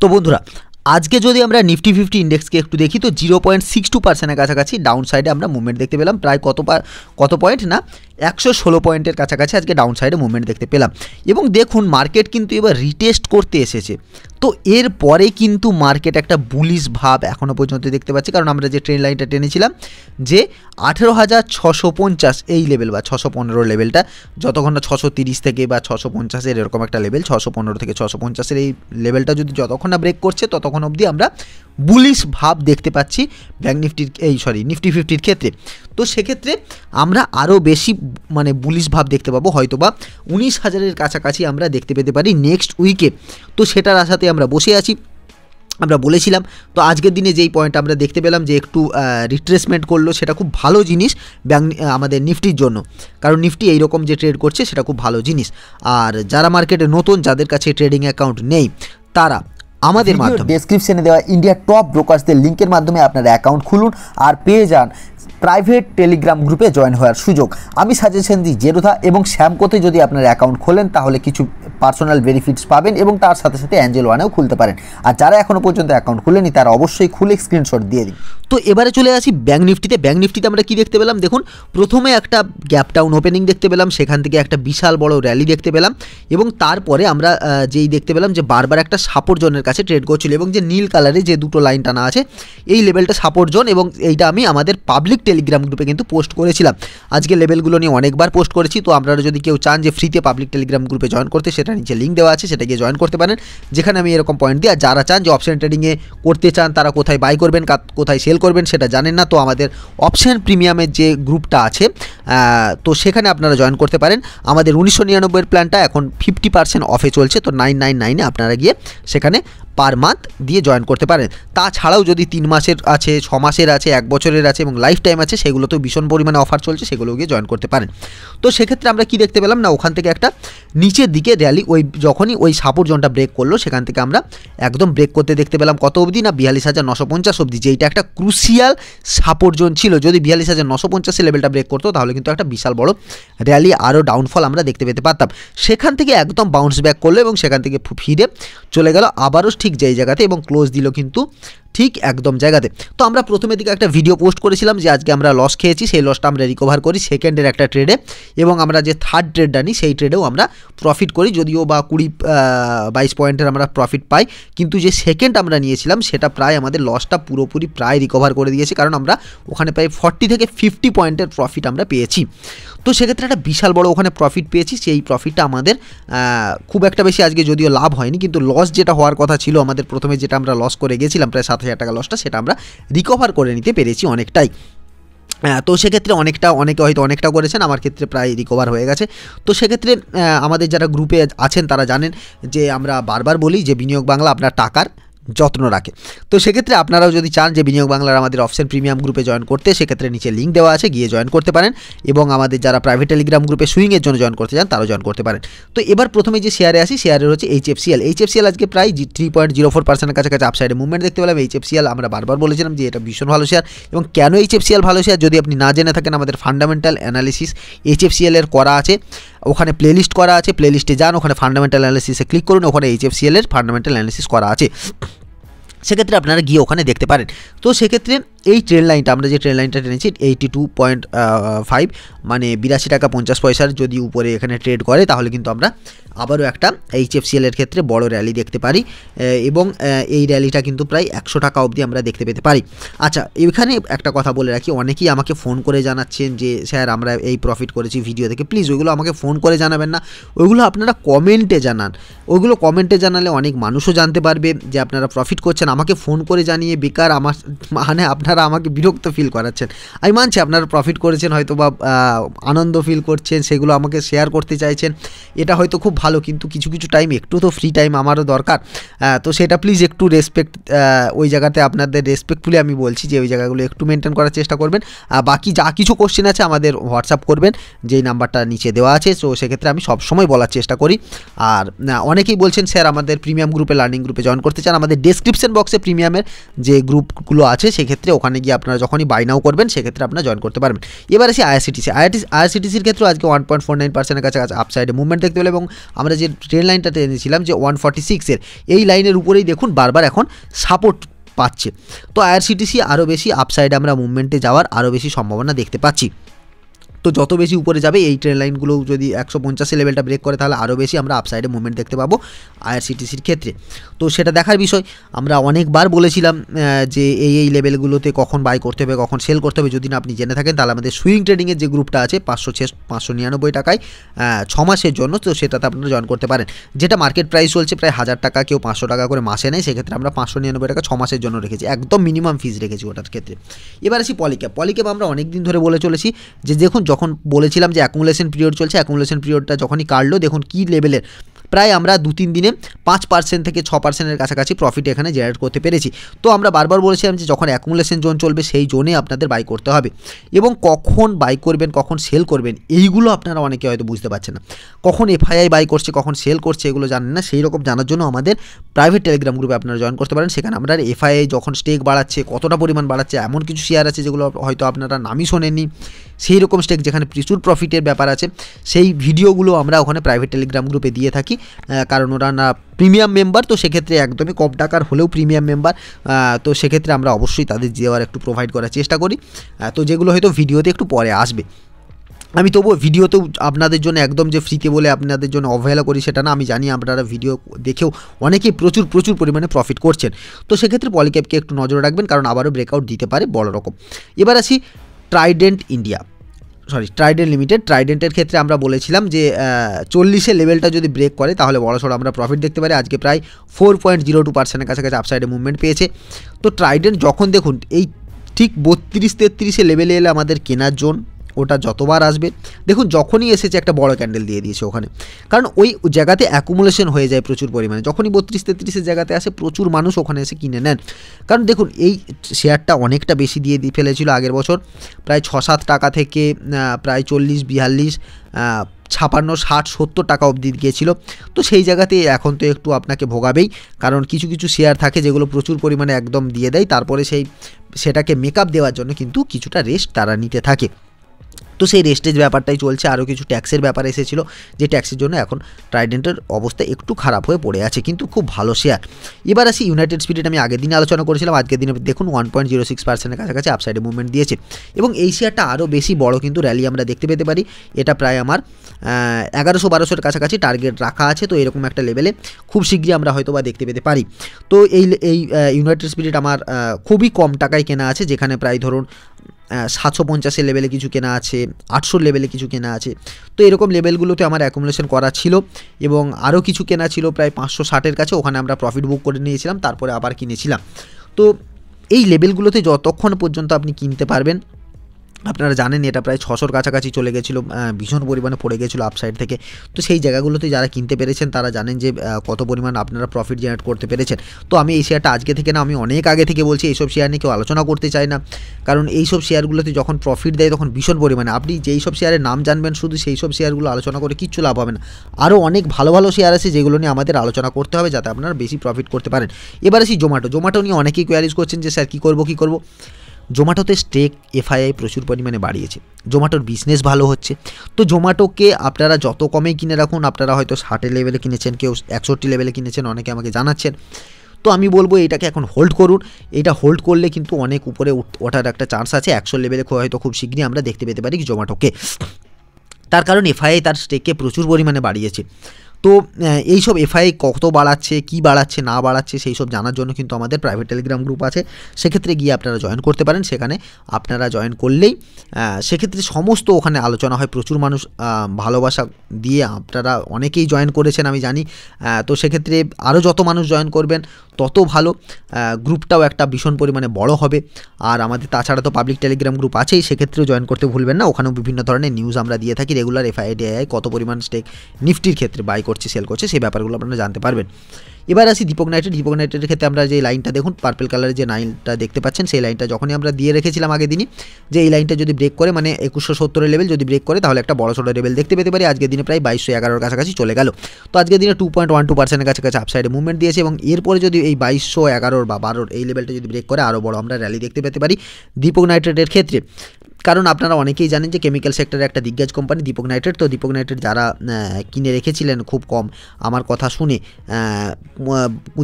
তো বন্ধুরা আজকে যদি আমরা নিফটি ফিফটি ইন্ডেক্সকে একটু দেখি তো জিরো পয়েন্ট সিক্স টু পার্সেন্টের কাছাকাছি ডাউন সাইডে আমরা মুভমেন্ট দেখতে পেলাম প্রায় কত কত পয়েন্ট না একশো ষোলো পয়েন্টের কাছাকাছি আজকে ডাউন সাইডে মুভমেন্ট দেখতে পেলাম এবং দেখুন মার্কেট কিন্তু এবার রিটেস্ট করতে এসেছে তো এর পরে কিন্তু মার্কেট একটা বুলিশ ভাব এখনও পর্যন্ত দেখতে পাচ্ছি কারণ আমরা যে ট্রেন লাইনটা টেনেছিলাম যে আঠেরো হাজার ছশো পঞ্চাশ এই লেভেল বা ছশো পনেরো লেভেলটা যতক্ষণ না ছশো তিরিশ থেকে বা ছশো পঞ্চাশের এরকম একটা লেভেল ছশো পনেরো থেকে ছশো পঞ্চাশের এই লেভেলটা যদি যতক্ষণ না ব্রেক করছে ততক্ষণ অবধি আমরা বুলিশ ভাব দেখতে পাচ্ছি ব্যাঙ্ক নিফটির এই সরি নিফটি ফিফটির ক্ষেত্রে তো সেক্ষেত্রে আমরা আরও বেশি মানে বুলিশ ভাব দেখতে পাবো হয়তো বা উনিশ হাজারের কাছাকাছি আমরা দেখতে পেতে পারি নেক্সট উইকে তো সেটার আশাতে আমরা বসে আছি আমরা বলেছিলাম তো আজকের দিনে যেই পয়েন্ট আমরা দেখতে পেলাম যে একটু রিট্রেসমেন্ট করলো সেটা খুব ভালো জিনিস ব্যাঙ্ক আমাদের নিফটির জন্য কারণ নিফটি এইরকম যে ট্রেড করছে সেটা খুব ভালো জিনিস আর যারা মার্কেটে নতুন যাদের কাছে ট্রেডিং অ্যাকাউন্ট নেই তারা আমাদের মাধ্যমে ডেসক্রিপশনে দেওয়া ইন্ডিয়া টপ ব্রোকার্সদের লিঙ্কের মাধ্যমে আপনারা অ্যাকাউন্ট খুলুন আর পেয়ে যান প্রাইভেট টেলিগ্রাম গ্রুপে জয়েন হওয়ার সুযোগ আমি সাজেশন দিই জেরোধা এবং শ্যামকোতে যদি আপনার অ্যাকাউন্ট খোলেন তাহলে কিছু পার্সোনাল বেনিফিটস পাবেন এবং তার সাথে সাথে অ্যাঞ্জেল ওয়ানেও খুলতে পারেন আর যারা এখনও পর্যন্ত অ্যাকাউন্ট খুলেনি তারা অবশ্যই খুলে স্ক্রিনশট দিয়ে দিন তো এবারে চলে আসি ব্যাঙ্ক নিফটিতে ব্যাঙ্ক নিফটিতে আমরা কি দেখতে পেলাম দেখুন প্রথমে একটা গ্যাপ টাউন ওপেনিং দেখতে পেলাম সেখান থেকে একটা বিশাল বড় র্যালি দেখতে পেলাম এবং তারপরে আমরা যেই দেখতে পেলাম যে বারবার একটা সাপোর্ট জনের কাছে ট্রেড করছিল এবং যে নীল কালারে যে দুটো লাইন টানা আছে এই লেভেলটা সাপোর্ট জোন এবং এইটা আমি আমাদের পাবলিক টেলিগ্রাম গ্রুপে কিন্তু পোস্ট করেছিলাম আজকে লেভেলগুলো নিয়ে অনেকবার পোস্ট করেছি তো আপনারা যদি কেউ চান যে ফ্রিতে পাবলিক টেলিগ্রাম গ্রুপে জয়েন করতে সেটা নিচে লিঙ্ক দেওয়া আছে সেটা গিয়ে জয়েন করতে পারেন যেখানে আমি এরকম পয়েন্ট দিই আর যারা চান যে অপশন ট্রেডিংয়ে করতে চান তারা কোথায় বাই করবেন কোথায় সেল করবেন সেটা জানেন না তো আমাদের অপশন প্রিমিয়ামের যে গ্রুপটা আছে তো সেখানে আপনারা জয়েন করতে পারেন আমাদের উনিশশো নিরানব্বইয়ের প্ল্যানটা এখন ফিফটি পার্সেন্ট অফে চলছে তো নাইন নাইন নাইনে আপনারা গিয়ে সেখানে পার মান্থ দিয়ে জয়েন করতে পারেন তাছাড়াও যদি তিন মাসের আছে ছ মাসের আছে এক বছরের আছে এবং লাইফ টাইম আছে সেগুলো তো ভীষণ পরিমাণে অফার চলছে সেগুলো গিয়ে জয়েন করতে পারেন তো সেক্ষেত্রে আমরা কি দেখতে পেলাম না ওখান থেকে একটা নিচের দিকে র্যালি ওই যখনই ওই সাপোর্ট জোনটা ব্রেক করলো সেখান থেকে আমরা একদম ব্রেক করতে দেখতে পেলাম কত অবধি না বিয়াল্লিশ হাজার নশো পঞ্চাশ অবধি যেইটা একটা ক্রুশিয়াল সাপোর্ট জোন ছিল যদি বিয়াল্লিশ হাজার নশো পঞ্চাশ লেভেলটা ব্রেক করতো তাহলে কিন্তু একটা বিশাল বড় র্যালি আরও ডাউনফল আমরা দেখতে পেতে পারতাম সেখান থেকে একদম বাউন্স ব্যাক করলো এবং সেখান থেকে ফিরে চলে গেল আবারও ঠিক ঠিক জায়গাতে এবং ক্লোজ দিলো কিন্তু ঠিক একদম জায়গাতে তো আমরা প্রথমে দিকে একটা ভিডিও পোস্ট করেছিলাম যে আজকে আমরা লস খেয়েছি সেই লসটা আমরা রিকভার করি সেকেন্ডের একটা ট্রেডে এবং আমরা যে থার্ড ট্রেডটা নিই সেই ট্রেডেও আমরা প্রফিট করি যদিও বা কুড়ি বাইশ পয়েন্টের আমরা প্রফিট পাই কিন্তু যে সেকেন্ড আমরা নিয়েছিলাম সেটা প্রায় আমাদের লসটা পুরোপুরি প্রায় রিকভার করে দিয়েছে কারণ আমরা ওখানে প্রায় ফর্টি থেকে ফিফটি পয়েন্টের প্রফিট আমরা পেয়েছি তো সেক্ষেত্রে একটা বিশাল বড় ওখানে প্রফিট পেয়েছি সেই প্রফিটটা আমাদের খুব একটা বেশি আজকে যদিও লাভ হয়নি কিন্তু লস যেটা হওয়ার কথা ছিল আমাদের প্রথমে যেটা আমরা লস করে গেছিলাম প্রায় সাত সাত হাজার টাকা লসটা সেটা আমরা রিকভার করে নিতে পেরেছি অনেকটাই তো সেক্ষেত্রে অনেকটা অনেকে হয়তো অনেকটা করেছেন আমার ক্ষেত্রে প্রায় রিকভার হয়ে গেছে তো সেক্ষেত্রে আমাদের যারা গ্রুপে আছেন তারা জানেন যে আমরা বারবার বলি যে বিনিয়োগ বাংলা আপনার টাকার যত্ন রাখে তো সেক্ষেত্রে আপনারাও যদি চান যে বিনিয়োগ বাংলার আমাদের অপশন প্রিমিয়াম গ্রুপে জয়েন করতে সেক্ষেত্রে নিচে লিঙ্ক দেওয়া আছে গিয়ে জয়েন করতে পারেন এবং আমাদের যারা প্রাইভেট টেলিগ্রাম গ্রুপে সুইংয়ের জন্য জয়েন করতে চান তারাও জয়েন করতে পারেন তো এবার প্রথমে যে শেয়ারে আসি শেয়ারের হচ্ছে এফ সিএল আজকে প্রায় থ্রি পয়েন্ট জিরো ফোর পার্সেন্টের কাছাকাছি আপসাইডে মুভমেন্ট দেখতে পেলাম সিএল আমরা বারবার বলেছিলাম যে এটা ভীষণ ভালো শেয়ার এবং কেন এইচএফসিএল ভালো শেয়ার যদি আপনি না জেনে থাকেন আমাদের ফান্ডামেন্টাল অ্যানালিসিস এইচ এফ সিএলের করা আছে ওখানে প্লেলিস্ট করা আছে প্লেলিস্টে যান ওখানে ফান্ডামেন্টাল অ্যানালিসিসে ক্লিক করুন ওখানে এইচ এফ সিএলের ফান্ডামেন্টাল অ্যানালিসিস করা আছে সেক্ষেত্রে আপনারা গিয়ে ওখানে দেখতে পারেন তো সেক্ষেত্রে এই ট্রেন লাইনটা আমরা যে ট্রেন লাইনটা টেনেছি এইটি টু পয়েন্ট ফাইভ মানে বিরাশি টাকা পঞ্চাশ পয়সার যদি উপরে এখানে ট্রেড করে তাহলে কিন্তু আমরা আবারও একটা এইচএফসিএলের ক্ষেত্রে বড় র্যালি দেখতে পারি এবং এই র্যালিটা কিন্তু প্রায় একশো টাকা অবধি আমরা দেখতে পেতে পারি আচ্ছা এখানে একটা কথা বলে রাখি অনেকেই আমাকে ফোন করে জানাচ্ছেন যে স্যার আমরা এই প্রফিট করেছি ভিডিও থেকে প্লিজ ওইগুলো আমাকে ফোন করে জানাবেন না ওইগুলো আপনারা কমেন্টে জানান ওইগুলো কমেন্টে জানালে অনেক মানুষও জানতে পারবে যে আপনারা প্রফিট করছেন আমাকে ফোন করে জানিয়ে বেকার আমার মানে আপনার আপনারা আমাকে বিরক্ত ফিল করাচ্ছেন আমি মানছি আপনারা প্রফিট করেছেন হয়তো বা আনন্দ ফিল করছেন সেগুলো আমাকে শেয়ার করতে চাইছেন এটা হয়তো খুব ভালো কিন্তু কিছু কিছু টাইম একটু তো ফ্রি টাইম আমারও দরকার তো সেটা প্লিজ একটু রেসপেক্ট ওই জায়গাতে আপনাদের রেসপেক্টফুলি আমি বলছি যে ওই জায়গাগুলো একটু মেনটেন করার চেষ্টা করবেন বাকি যা কিছু কোশ্চেন আছে আমাদের হোয়াটসঅ্যাপ করবেন যেই নাম্বারটা নিচে দেওয়া আছে সো সেক্ষেত্রে আমি সবসময় বলার চেষ্টা করি আর অনেকেই বলছেন স্যার আমাদের প্রিমিয়াম গ্রুপে লার্নিং গ্রুপে জয়েন করতে চান আমাদের ডিসক্রিপশন বক্সে প্রিমিয়ামের যে গ্রুপগুলো আছে সেক্ষেত্রে ওখানে গিয়ে আপনারা যখনই বাই নাও করবেন সেক্ষেত্রে আপনারা জয়েন করতে পারবেন এবার আসি আইআরসিটিসি আইআরটিসি আইআরসিটিসির ক্ষেত্রেও আজকে ওয়ান পয়েন্ট ফোর নাইন পার্সেন্টের কাছে আপসাইডে মুভমেন্ট দেখতে পেলে এবং আমরা যে ট্রেন লাইনটাতে এনেছিলাম যে ওয়ান ফর্টি সিক্সের এই লাইনের উপরেই দেখুন বারবার এখন সাপোর্ট পাচ্ছে তো আইআরসিটিসি আরও বেশি আপসাইডে আমরা মুভমেন্টে যাওয়ার আরও বেশি সম্ভাবনা দেখতে পাচ্ছি তো যত বেশি উপরে যাবে এই ট্রেন লাইনগুলো যদি একশো পঞ্চাশে লেভেলটা ব্রেক করে তাহলে আরও বেশি আমরা আপসাইডে মুভমেন্ট দেখতে পাবো আইআরসিটিসির ক্ষেত্রে তো সেটা দেখার বিষয় আমরা অনেকবার বলেছিলাম যে এই এই লেভেলগুলোতে কখন বাই করতে হবে কখন সেল করতে হবে যদি না আপনি জেনে থাকেন তাহলে আমাদের সুইং ট্রেডিংয়ের যে গ্রুপটা আছে পাঁচশো ছে পাঁচশো নিরানব্বই টাকায় ছ মাসের জন্য তো সেটাতে আপনারা জয়েন করতে পারেন যেটা মার্কেট প্রাইস চলছে প্রায় হাজার টাকা কেউ পাঁচশো টাকা করে মাসে নেয় সেক্ষেত্রে আমরা পাঁচশো নিরানব্বই টাকা ছ মাসের জন্য রেখেছি একদম মিনিমাম ফিজ রেখেছি ওটার ক্ষেত্রে এবার আসি পলিক্যাপ পলিক্যাপ আমরা অনেক দিন ধরে বলে চলেছি যে দেখুন যখন বলেছিলাম যে অ্যাকুমুলেশন পিরিয়ড চলছে অ্যাকুমুলেশন পিরিয়ডটা যখনই কাটলো দেখুন কী লেভেলের প্রায় আমরা দু তিন দিনে পাঁচ পার্সেন্ট থেকে ছ পার্সেন্টের কাছাকাছি প্রফিট এখানে জেনারেট করতে পেরেছি তো আমরা বারবার বলেছিলাম যে যখন অ্যাকুমুলেশন জোন চলবে সেই জোনে আপনাদের বাই করতে হবে এবং কখন বাই করবেন কখন সেল করবেন এইগুলো আপনারা অনেকে হয়তো বুঝতে পারছেন না কখন এফআইআই বাই করছে কখন সেল করছে এগুলো জানেন না সেই রকম জানার জন্য আমাদের প্রাইভেট টেলিগ্রাম গ্রুপে আপনারা জয়েন করতে পারেন সেখানে আমরা এফআইআই যখন স্টেক বাড়াচ্ছে কতটা পরিমাণ বাড়াচ্ছে এমন কিছু শেয়ার আছে যেগুলো হয়তো আপনারা নামই শোনেননি সেই রকম স্টেক যেখানে প্রচুর প্রফিটের ব্যাপার আছে সেই ভিডিওগুলো আমরা ওখানে প্রাইভেট টেলিগ্রাম গ্রুপে দিয়ে থাকি কারণ ওরা না প্রিমিয়াম মেম্বার তো সেক্ষেত্রে একদমই কম টাকার হলেও প্রিমিয়াম মেম্বার তো সেক্ষেত্রে আমরা অবশ্যই তাদের জিওয়ার একটু প্রোভাইড করার চেষ্টা করি তো যেগুলো হয়তো ভিডিওতে একটু পরে আসবে আমি তবুও ভিডিওতেও আপনাদের জন্য একদম যে ফ্রিতে বলে আপনাদের জন্য অবহেলা করি সেটা না আমি জানি আপনারা ভিডিও দেখেও অনেকেই প্রচুর প্রচুর পরিমাণে প্রফিট করছেন তো সেক্ষেত্রে পলিক্যাপকে একটু নজর রাখবেন কারণ আবারও ব্রেকআউট দিতে পারে বড় রকম এবার আসি Trident India sorry Trident limited ট্রাইডেন্টের ক্ষেত্রে আমরা বলেছিলাম যে চল্লিশে লেভেলটা যদি ব্রেক করে তাহলে বড়সড় আমরা প্রফিট দেখতে পারি আজকে প্রায় ফোর পয়েন্ট জিরো টু পার্সেন্টের কাছাকাছি আপসাইডে মুভমেন্ট পেয়েছে তো ট্রাইডেন্ট যখন দেখুন এই ঠিক বত্রিশ তেত্রিশে লেভেলে এলে আমাদের কেনার জোন ওটা যতবার আসবে দেখুন যখনই এসেছে একটা বড় ক্যান্ডেল দিয়ে দিয়েছে ওখানে কারণ ওই জায়গাতে অ্যাকুমুলেশন হয়ে যায় প্রচুর পরিমাণে যখনই বত্রিশ তেত্রিশের জায়গাতে আসে প্রচুর মানুষ ওখানে এসে কিনে নেন কারণ দেখুন এই শেয়ারটা অনেকটা বেশি দিয়ে দিয়ে ফেলেছিল আগের বছর প্রায় ছ সাত টাকা থেকে প্রায় চল্লিশ বিয়াল্লিশ ছাপান্ন ষাট সত্তর টাকা অবধি গিয়েছিল তো সেই জায়গাতে এখন তো একটু আপনাকে ভোগাবেই কারণ কিছু কিছু শেয়ার থাকে যেগুলো প্রচুর পরিমাণে একদম দিয়ে দেয় তারপরে সেই সেটাকে মেকআপ দেওয়ার জন্য কিন্তু কিছুটা রেস্ট তারা নিতে থাকে তো সেই রেস্টেজ ব্যাপারটাই চলছে আরও কিছু ট্যাক্সের ব্যাপার এসেছিলো যে ট্যাক্সের জন্য এখন ট্রাইডেন্টের অবস্থা একটু খারাপ হয়ে পড়ে আছে কিন্তু খুব ভালো শেয়ার এবার আসি ইউনাইটেড স্পিরিট আমি আগের দিনে আলোচনা করেছিলাম আজকের দিনে দেখুন ওয়ান পয়েন্ট জিরো সিক্স পার্সেন্টের কাছাকাছি আপসাইডে মুভমেন্ট দিয়েছে এবং এই শেয়ারটা আরও বেশি বড় কিন্তু র্যালি আমরা দেখতে পেতে পারি এটা প্রায় আমার এগারোশো বারোশোর কাছাকাছি টার্গেট রাখা আছে তো এরকম একটা লেভেলে খুব শীঘ্রই আমরা হয়তো বা দেখতে পেতে পারি তো এই এই ইউনাইটেড স্পিরিট আমার খুবই কম টাকায় কেনা আছে যেখানে প্রায় ধরুন সাতশো পঞ্চাশের লেভেলে কিছু কেনা আছে আটশোর লেভেলে কিছু কেনা আছে তো এরকম লেভেলগুলোতে আমার অ্যাকুমুলেশন করা ছিল এবং আরও কিছু কেনা ছিল প্রায় পাঁচশো ষাটের কাছে ওখানে আমরা প্রফিট বুক করে নিয়েছিলাম তারপরে আবার কিনেছিলাম তো এই লেভেলগুলোতে যতক্ষণ পর্যন্ত আপনি কিনতে পারবেন আপনারা জানেন এটা প্রায় ছশোর কাছাকাছি চলে গেছিলো ভীষণ পরিমাণে পড়ে গেছিলো আপসাইড থেকে তো সেই জায়গাগুলোতে যারা কিনতে পেরেছেন তারা জানেন যে কত পরিমাণ আপনারা প্রফিট জেনারেট করতে পেরেছেন তো আমি এই শেয়ারটা আজকে থেকে না আমি অনেক আগে থেকে বলছি এইসব শেয়ার নিয়ে কেউ আলোচনা করতে চাই না কারণ এই সব শেয়ারগুলোতে যখন প্রফিট দেয় তখন ভীষণ পরিমাণে আপনি যেই সব শেয়ারের নাম জানবেন শুধু সেই সব শেয়ারগুলো আলোচনা করে কিচ্ছু লাভ হবে না আরও অনেক ভালো ভালো শেয়ার আছে যেগুলো নিয়ে আমাদের আলোচনা করতে হবে যাতে আপনারা বেশি প্রফিট করতে পারেন এবার আসি জোম্যাটো জোম্যাটো নিয়ে অনেকেই কোয়ারিজ করছেন যে স্যার কী করবো কী করবো জোম্যাটোতে স্টেক এফআইআই প্রচুর পরিমাণে বাড়িয়েছে জোম্যাটোর বিজনেস ভালো হচ্ছে তো জোম্যাটোকে আপনারা যত কমে কিনে রাখুন আপনারা হয়তো ষাটের লেভেলে কিনেছেন কেউ একষট্টি লেভেলে কিনেছেন অনেকে আমাকে জানাচ্ছেন তো আমি বলবো এটাকে এখন হোল্ড করুন এটা হোল্ড করলে কিন্তু অনেক উপরে ওঠার একটা চান্স আছে একশো লেভেলে হয়তো খুব শীঘ্রই আমরা দেখতে পেতে পারি জোম্যাটোকে তার কারণ এফআইআই তার স্টেককে প্রচুর পরিমাণে বাড়িয়েছে তো এইসব এফআই কত বাড়াচ্ছে কি বাড়াচ্ছে না বাড়াচ্ছে সেই সব জানার জন্য কিন্তু আমাদের প্রাইভেট টেলিগ্রাম গ্রুপ আছে সেক্ষেত্রে গিয়ে আপনারা জয়েন করতে পারেন সেখানে আপনারা জয়েন করলেই সেক্ষেত্রে সমস্ত ওখানে আলোচনা হয় প্রচুর মানুষ ভালোবাসা দিয়ে আপনারা অনেকেই জয়েন করেছেন আমি জানি তো সেক্ষেত্রে আরও যত মানুষ জয়েন করবেন তত ভালো গ্রুপটাও একটা ভীষণ পরিমাণে বড় হবে আর আমাদের তাছাড়া তো পাবলিক টেলিগ্রাম গ্রুপ আছেই সেক্ষেত্রেও জয়েন করতে ভুলবেন না ওখানেও বিভিন্ন ধরনের নিউজ আমরা দিয়ে থাকি রেগুলার এফআইডিআই কত পরিমাণ স্টেক নিফটির ক্ষেত্রে বাই করছে সেল করছে সেই ব্যাপারগুলো আপনারা জানতে পারবেন এবার আসি দীপক নাইটের দীপক নাইটের ক্ষেত্রে আমরা যে লাইনটা দেখুন পার্পেল কালারের যে লাইনটা দেখতে পাচ্ছেন সেই লাইনটা যখনই আমরা দিয়ে রেখেছিলাম আগে দিনই যে এই লাইনটা যদি ব্রেক করে মানে একুশশো সত্তরের লেভেল যদি ব্রেক করে তাহলে একটা বড় সড়ো লেভেল দেখতে পেতে পারি আজকের দিনে প্রায় বাইশশো এগারোর কাছাকাছি চলে গেল তো আজকের দিনে টু পয়েন্ট ওয়ান টু পার্সেন্টের কাছাকাছি আপসাইডে মুভমেন্ট দিয়েছে এবং এরপরে যদি এই বাইশশো এগারোর বা বারোর এই লেভেলটা যদি ব্রেক করে আরও বড় আমরা র্যালি দেখতে পেতে পারি দীপক নাইট্রেটের ক্ষেত্রে কারণ আপনারা অনেকেই জানেন যে কেমিক্যাল সেক্টরে একটা দিগ্গাজ কোম্পানি দীপক নাইট্রেট তো দীপক নাইট্রেট যারা কিনে রেখেছিলেন খুব কম আমার কথা শুনে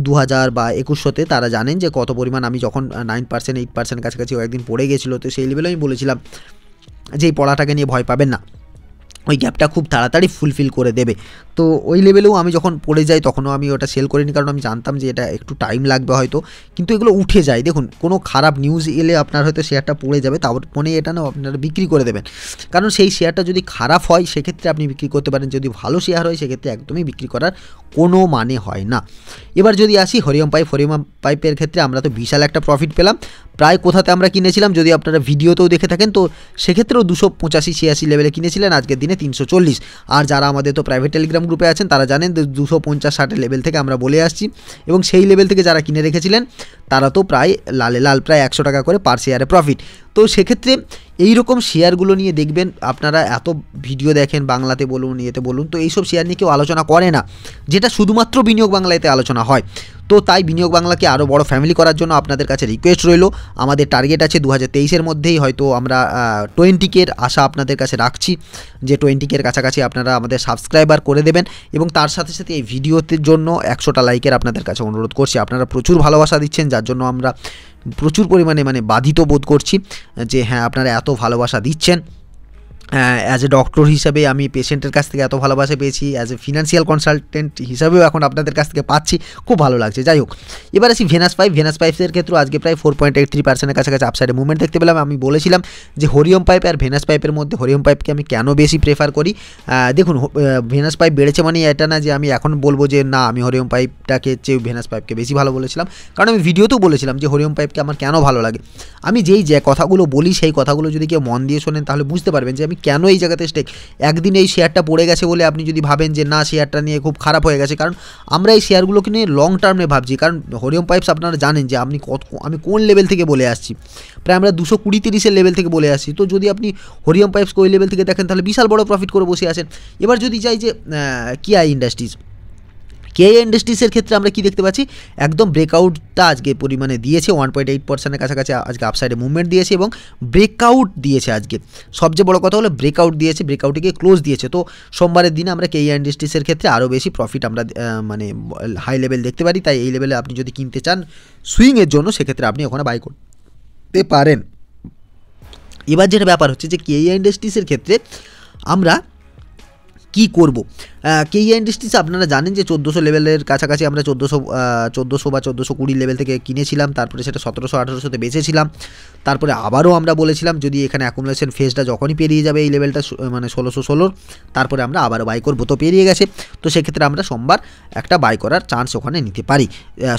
দু হাজার বা একুশশোতে তারা জানেন যে কত পরিমাণ আমি যখন নাইন পার্সেন্ট এইট পার্সেন্ট কাছাকাছি একদিন পড়ে গেছিলো তো সেই লেভেলে আমি বলেছিলাম যে এই পড়াটাকে নিয়ে ভয় পাবেন না ওই গ্যাপটা খুব তাড়াতাড়ি ফুলফিল করে দেবে তো ওই লেভেলেও আমি যখন পড়ে যাই তখনও আমি ওটা সেল করিনি কারণ আমি জানতাম যে এটা একটু টাইম লাগবে হয়তো কিন্তু এগুলো উঠে যায় দেখুন কোনো খারাপ নিউজ এলে আপনার হয়তো শেয়ারটা পড়ে যাবে তার মনে এটা না আপনারা বিক্রি করে দেবেন কারণ সেই শেয়ারটা যদি খারাপ হয় সেক্ষেত্রে আপনি বিক্রি করতে পারেন যদি ভালো শেয়ার হয় সেক্ষেত্রে একদমই বিক্রি করার কোনো মানে হয় না এবার যদি আসি হরিয়ম পাইপ হরিয়ম পাইপের ক্ষেত্রে আমরা তো বিশাল একটা প্রফিট পেলাম প্রায় কোথাতে আমরা কিনেছিলাম যদি আপনারা ভিডিওতেও দেখে থাকেন তো সেক্ষেত্রেও দুশো পঁচাশি ছিয়াশি লেভেলে কিনেছিলেন আজকের দিনে তিনশো চল্লিশ আর যারা আমাদের তো প্রাইভেট টেলিগ্রাম গ্রুপে আছেন তারা জানেন দুশো পঞ্চাশ ষাটের লেভেল থেকে আমরা বলে আসছি এবং সেই লেভেল থেকে যারা কিনে রেখেছিলেন তারা তো প্রায় লালে লাল প্রায় একশো টাকা করে পার শেয়ারে প্রফিট তো সেক্ষেত্রে এই রকম শেয়ারগুলো নিয়ে দেখবেন আপনারা এত ভিডিও দেখেন বাংলাতে বলুন ইয়েতে বলুন তো এইসব শেয়ার নিয়ে কেউ আলোচনা করে না যেটা শুধুমাত্র বিনিয়োগ বাংলাতে আলোচনা হয় তো তাই বিনিয়োগ বাংলাকে আরও বড় ফ্যামিলি করার জন্য আপনাদের কাছে রিকোয়েস্ট রইল আমাদের টার্গেট আছে দু হাজার তেইশের মধ্যেই হয়তো আমরা টোয়েন্টি কের আশা আপনাদের কাছে রাখছি যে টোয়েন্টি কের কাছাকাছি আপনারা আমাদের সাবস্ক্রাইবার করে দেবেন এবং তার সাথে সাথে এই ভিডিওতে জন্য একশোটা লাইকের আপনাদের কাছে অনুরোধ করছি আপনারা প্রচুর ভালোবাসা দিচ্ছেন যার জন্য আমরা প্রচুর পরিমাণে মানে বাধিত বোধ করছি যে হ্যাঁ আপনারা এত ভালোবাসা দিচ্ছেন অ্যাজ এ ডক্টর হিসাবে আমি পেশেন্টের কাছ থেকে এত ভালোবাসা পেয়েছি অ্যাজ এ ফিনান্সিয়াল কনসালটেন্ট হিসাবেও এখন আপনাদের কাছ থেকে পাচ্ছি খুব ভালো লাগছে যাই হোক এবার আসি ভেনাস পাইপ ভেনাস পাইপসের ক্ষেত্রে আজকে প্রায় ফোর পয়েন্ট এইট থ্রি পার্সেন্টের কাছাকাছি আপসাইডে মুভমেন্ট দেখতে পেলাম আমি বলেছিলাম যে হরিয়ম পাইপ আর ভেনাস পাইপের মধ্যে হরিয়ম পাইপকে আমি কেন বেশি প্রেফার করি দেখুন ভেনাস পাইপ বেড়েছে মানে এটা না যে আমি এখন বলবো যে না আমি হরিয়ম পাইপটাকে চেয়ে ভেনাস পাইপকে বেশি ভালো বলেছিলাম কারণ আমি ভিডিওতেও বলেছিলাম যে হরিয়ম পাইপকে আমার কেন ভালো লাগে আমি যেই যে কথাগুলো বলি সেই কথাগুলো যদি কেউ মন দিয়ে শোনেন তাহলে বুঝতে পারবেন যে আমি আপনি কেন এই জায়গাতে স্টেক একদিন এই শেয়ারটা পড়ে গেছে বলে আপনি যদি ভাবেন যে না শেয়ারটা নিয়ে খুব খারাপ হয়ে গেছে কারণ আমরা এই শেয়ারগুলোকে নিয়ে লং টার্মে ভাবছি কারণ হরিওম পাইপস আপনারা জানেন যে আপনি কত আমি কোন লেভেল থেকে বলে আসছি প্রায় আমরা দুশো কুড়ি তিরিশের লেভেল থেকে বলে আসছি তো যদি আপনি হরিওম পাইপস ওই লেভেল থেকে দেখেন তাহলে বিশাল বড় প্রফিট করে বসে আছেন এবার যদি চাই যে কিয়া ইন্ডাস্ট্রিজ কে ইন্ডাস্ট্রিজের ক্ষেত্রে আমরা কি দেখতে পাচ্ছি একদম ব্রেকআউটটা আজকে পরিমাণে দিয়েছে ওয়ান পয়েন্ট এইট পার্সেন্টের কাছাকাছি আজকে আপসাইডে মুভমেন্ট দিয়েছে এবং ব্রেকআউট দিয়েছে আজকে সবচেয়ে বড় কথা হলো ব্রেকআউট দিয়েছে ব্রেকআউটে গিয়ে ক্লোজ দিয়েছে তো সোমবারের দিনে আমরা কে ইন্ডাস্ট্রিজের ক্ষেত্রে আরও বেশি প্রফিট আমরা মানে হাই লেভেল দেখতে পারি তাই এই লেভেলে আপনি যদি কিনতে চান সুইংয়ের জন্য সেক্ষেত্রে আপনি ওখানে বাই করতে পারেন এবার যেটা ব্যাপার হচ্ছে যে কেইয়া ইন্ডাস্ট্রিজের ক্ষেত্রে আমরা কি করব কেইয়া ইন্ডাস্ট্রিজ আপনারা জানেন যে চোদ্দোশো লেভেলের কাছাকাছি আমরা চোদ্দোশো চোদ্দোশো বা চোদ্দোশো কুড়ি লেভেল থেকে কিনেছিলাম তারপরে সেটা সতেরোশো আঠেরোশোতে বেচেছিলাম তারপরে আবারও আমরা বলেছিলাম যদি এখানে অ্যাকুমুলেশন ফেজটা যখনই পেরিয়ে যাবে এই লেভেলটা মানে ষোলোশো ষোলোর তারপরে আমরা আবারও বাই করবো তো পেরিয়ে গেছে তো সেক্ষেত্রে আমরা সোমবার একটা বাই করার চান্স ওখানে নিতে পারি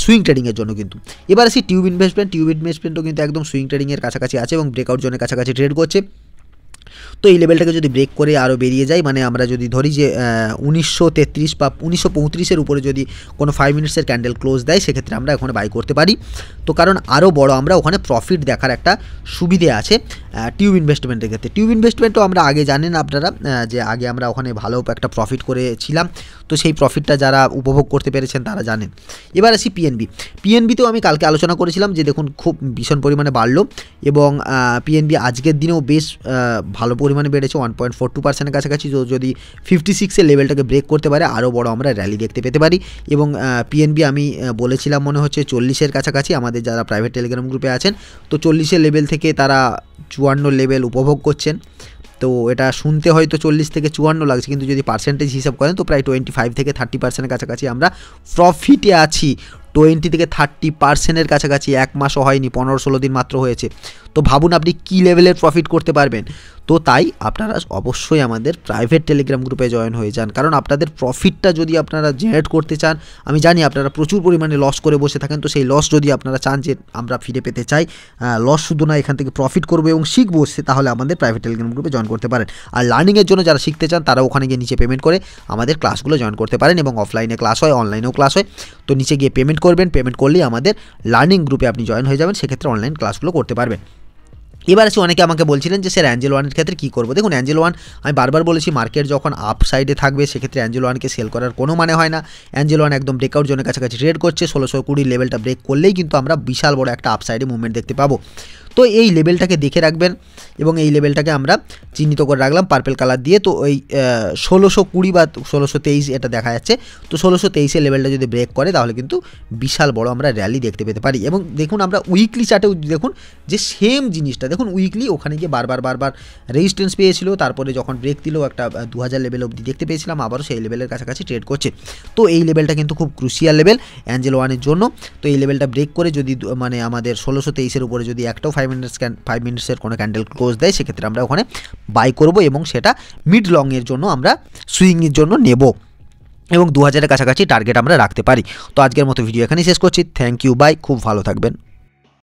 সুইং ট্রেডিংয়ের জন্য কিন্তু এবার আসি টিউব ইনভেস্টমেন্ট টিউব ইনভেস্টমেন্টও কিন্তু একদম সুইং ট্রেডিংয়ের কাছাকাছি আছে এবং ব্রেকআউট জোনের কাছাকাছি ট্রেড করছে তো এই লেভেলটাকে যদি ব্রেক করে আরও বেরিয়ে যায় মানে আমরা যদি ধরি যে উনিশশো তেত্রিশ বা উনিশশো পঁয়ত্রিশের উপরে যদি কোনো ফাইভ মিনিটসের ক্যান্ডেল ক্লোজ দেয় সেক্ষেত্রে আমরা ওখানে বাই করতে পারি তো কারণ আরও বড় আমরা ওখানে প্রফিট দেখার একটা সুবিধে আছে টিউব ইনভেস্টমেন্টের ক্ষেত্রে টিউব ইনভেস্টমেন্টও আমরা আগে জানেন আপনারা যে আগে আমরা ওখানে ভালো একটা প্রফিট করেছিলাম তো সেই প্রফিটটা যারা উপভোগ করতে পেরেছেন তারা জানেন এবার আসি পিএনবি পিএনবিতেও আমি কালকে আলোচনা করেছিলাম যে দেখুন খুব ভীষণ পরিমাণে বাড়লো এবং পিএনবি আজকের দিনেও বেশ ভালো পরিমাণে বেড়েছে ওয়ান পয়েন্ট ফোর টু পার্সেন্টের কাছাকাছি যদি ফিফটি সিক্সের লেভেলটাকে ব্রেক করতে পারে আরও বড় আমরা র্যালি দেখতে পেতে পারি এবং পিএনবি আমি বলেছিলাম মনে হচ্ছে চল্লিশের কাছাকাছি আমাদের যারা প্রাইভেট টেলিগ্রাম গ্রুপে আছেন তো চল্লিশের লেভেল থেকে তারা চুয়ান্ন লেভেল উপভোগ করছেন তো এটা শুনতে হয়তো চল্লিশ থেকে চুয়ান্ন লাগছে কিন্তু যদি পার্সেন্টেজ হিসাব করেন তো প্রায় টোয়েন্টি ফাইভ থেকে থার্টি পার্সেন্টের কাছাকাছি আমরা প্রফিটে আছি টোয়েন্টি থেকে থার্টি পার্সেন্টের কাছাকাছি এক মাসও হয়নি পনেরো ষোলো দিন মাত্র হয়েছে তো ভাবুন আপনি কী লেভেলের প্রফিট করতে পারবেন তো তাই আপনারা অবশ্যই আমাদের প্রাইভেট টেলিগ্রাম গ্রুপে জয়েন হয়ে যান কারণ আপনাদের প্রফিটটা যদি আপনারা জেনারেট করতে চান আমি জানি আপনারা প্রচুর পরিমাণে লস করে বসে থাকেন তো সেই লস যদি আপনারা চান যে আমরা ফিরে পেতে চাই লস শুধু না এখান থেকে প্রফিট করবো এবং শিখবো সে তাহলে আমাদের প্রাইভেট টেলিগ্রাম গ্রুপে জয়েন করতে পারেন আর লার্নিংয়ের জন্য যারা শিখতে চান তারা ওখানে গিয়ে নিচে পেমেন্ট করে আমাদের ক্লাসগুলো জয়েন করতে পারেন এবং অফলাইনে ক্লাস হয় অনলাইনেও ক্লাস হয় তো নিচে গিয়ে পেমেন্ট করবেন পেমেন্ট করলেই আমাদের লার্নিং গ্রুপে আপনি জয়েন হয়ে যাবেন সেক্ষেত্রে অনলাইন ক্লাসগুলো করতে পারবেন এবার আসি অনেকে আমাকে বলছিলেন যে স্যার অ্যাঞ্জেল ওয়ানের ক্ষেত্রে কী করবো দেখুন অ্যাঞ্জেল ওয়ান আমি বারবার বলেছি মার্কেট যখন আপ সাইডে থাকবে সেক্ষেত্রে অ্যাঞ্জেল ওয়ানকে সেল করার কোনো মানে হয় না অ্যাঞ্জেল ওয়ান একদম ব্রেকআউট জোনের কাছাকাছি ট্রেড করছে ষোলোশো কুড়ি লেভেলটা ব্রেক করলেই কিন্তু আমরা বিশাল বড় একটা আপ সাইডে মুভমেন্ট দেখতে পাবো তো এই লেভেলটাকে দেখে রাখবেন এবং এই লেভেলটাকে আমরা চিহ্নিত করে রাখলাম পার্পেল কালার দিয়ে তো ওই ষোলোশো কুড়ি বা ষোলোশো তেইশ এটা দেখা যাচ্ছে তো ষোলোশো তেইশের লেভেলটা যদি ব্রেক করে তাহলে কিন্তু বিশাল বড় আমরা র্যালি দেখতে পেতে পারি এবং দেখুন আমরা উইকলি চার্টেও দেখুন যে সেম জিনিসটা দেখুন উইকলি ওখানে গিয়ে বারবার বারবার রেজিস্ট্যান্স পেয়েছিল তারপরে যখন ব্রেক দিলেও একটা দু হাজার লেভেল অবধি দেখতে পেয়েছিলাম আবারও সেই লেভেলের কাছাকাছি ট্রেড করছে তো এই লেভেলটা কিন্তু খুব ক্রুশিয়াল লেভেল অ্যাঞ্জেল ওয়ানের জন্য তো এই লেভেলটা ব্রেক করে যদি মানে আমাদের ষোলোশো তেইশের উপরে যদি একটাও ফাইভ ফাইভ মিনিটস ফাইভ মিনিটসের কোনো ক্যান্ডেল ক্লোজ দেয় সেক্ষেত্রে আমরা ওখানে বাই করব এবং সেটা মিড লংয়ের জন্য আমরা সুইংয়ের জন্য নেব এবং দু হাজারের কাছাকাছি টার্গেট আমরা রাখতে পারি তো আজকের মতো ভিডিও এখানেই শেষ করছি থ্যাংক ইউ বাই খুব ভালো থাকবেন